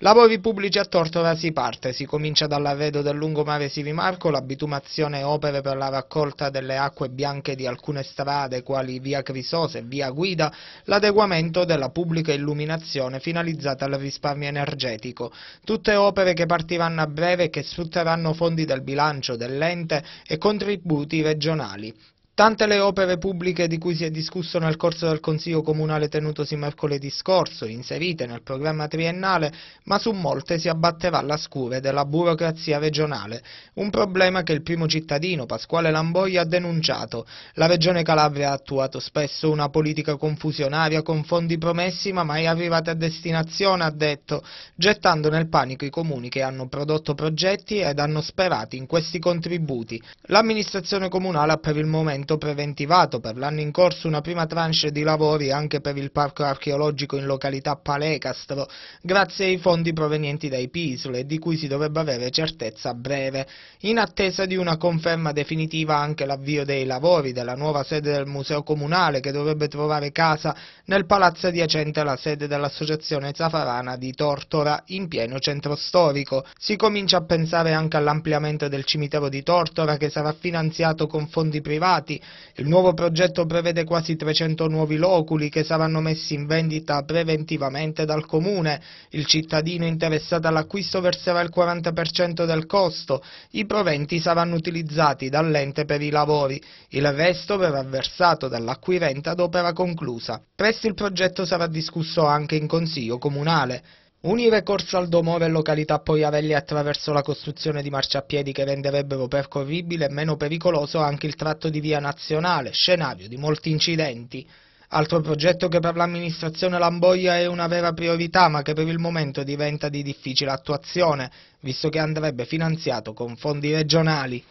Lavori pubblici a Tortora si parte, si comincia dall'arredo del lungomare Sivimarco, l'abitumazione opere per la raccolta delle acque bianche di alcune strade quali via Crisose e via Guida, l'adeguamento della pubblica illuminazione finalizzata al risparmio energetico. Tutte opere che partiranno a breve e che sfrutteranno fondi del bilancio dell'ente e contributi regionali. Tante le opere pubbliche di cui si è discusso nel corso del Consiglio Comunale tenutosi mercoledì scorso, inserite nel programma triennale, ma su molte si abbatterà la scure della burocrazia regionale, un problema che il primo cittadino, Pasquale Lamboi, ha denunciato. La Regione Calabria ha attuato spesso una politica confusionaria con fondi promessi ma mai arrivati a destinazione, ha detto, gettando nel panico i comuni che hanno prodotto progetti ed hanno sperati in questi contributi. L'amministrazione comunale ha per il momento intervento preventivato per l'anno in corso una prima tranche di lavori anche per il parco archeologico in località Palecastro, grazie ai fondi provenienti dai PISL e di cui si dovrebbe avere certezza a breve, in attesa di una conferma definitiva anche l'avvio dei lavori della nuova sede del Museo Comunale che dovrebbe trovare casa nel palazzo adiacente alla sede dell'Associazione Zafarana di Tortora, in pieno centro storico. Si comincia a pensare anche all'ampliamento del cimitero di Tortora che sarà finanziato con fondi privati il nuovo progetto prevede quasi 300 nuovi loculi che saranno messi in vendita preventivamente dal comune. Il cittadino interessato all'acquisto verserà il 40% del costo. I proventi saranno utilizzati dall'ente per i lavori. Il resto verrà versato dall'acquirente ad opera conclusa. Presto il progetto sarà discusso anche in consiglio comunale. Unire Corso al Domore e località Poiavelli attraverso la costruzione di marciapiedi che renderebbero percorribile e meno pericoloso anche il tratto di via nazionale, scenario di molti incidenti. Altro progetto che per l'amministrazione Lamboia è una vera priorità ma che per il momento diventa di difficile attuazione, visto che andrebbe finanziato con fondi regionali.